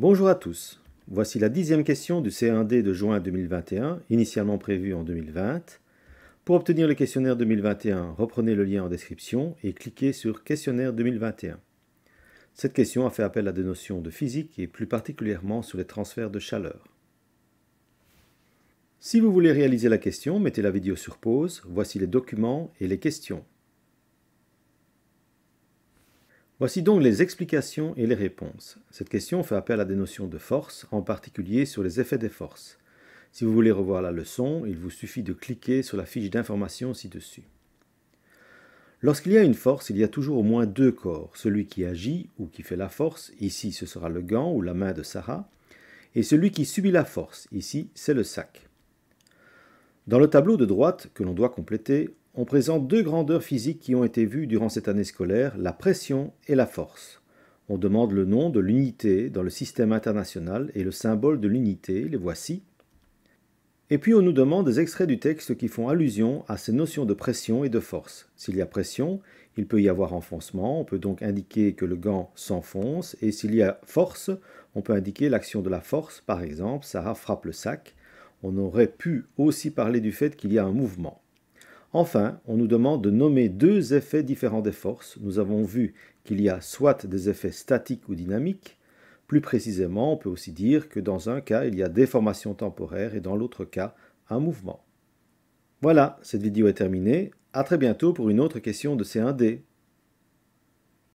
Bonjour à tous. Voici la dixième question du C1D de juin 2021, initialement prévue en 2020. Pour obtenir le questionnaire 2021, reprenez le lien en description et cliquez sur Questionnaire 2021. Cette question a fait appel à des notions de physique et plus particulièrement sur les transferts de chaleur. Si vous voulez réaliser la question, mettez la vidéo sur pause, voici les documents et les questions. Voici donc les explications et les réponses. Cette question fait appel à des notions de force, en particulier sur les effets des forces. Si vous voulez revoir la leçon, il vous suffit de cliquer sur la fiche d'information ci-dessus. Lorsqu'il y a une force, il y a toujours au moins deux corps, celui qui agit ou qui fait la force, ici ce sera le gant ou la main de Sarah, et celui qui subit la force, ici c'est le sac. Dans le tableau de droite que l'on doit compléter, on présente deux grandeurs physiques qui ont été vues durant cette année scolaire, la pression et la force. On demande le nom de l'unité dans le système international et le symbole de l'unité, les voici. Et puis on nous demande des extraits du texte qui font allusion à ces notions de pression et de force. S'il y a pression, il peut y avoir enfoncement, on peut donc indiquer que le gant s'enfonce, et s'il y a force, on peut indiquer l'action de la force, par exemple, ça frappe le sac. On aurait pu aussi parler du fait qu'il y a un mouvement. Enfin, on nous demande de nommer deux effets différents des forces. Nous avons vu qu'il y a soit des effets statiques ou dynamiques. Plus précisément, on peut aussi dire que dans un cas, il y a déformation temporaire et dans l'autre cas, un mouvement. Voilà, cette vidéo est terminée. A très bientôt pour une autre question de C1D.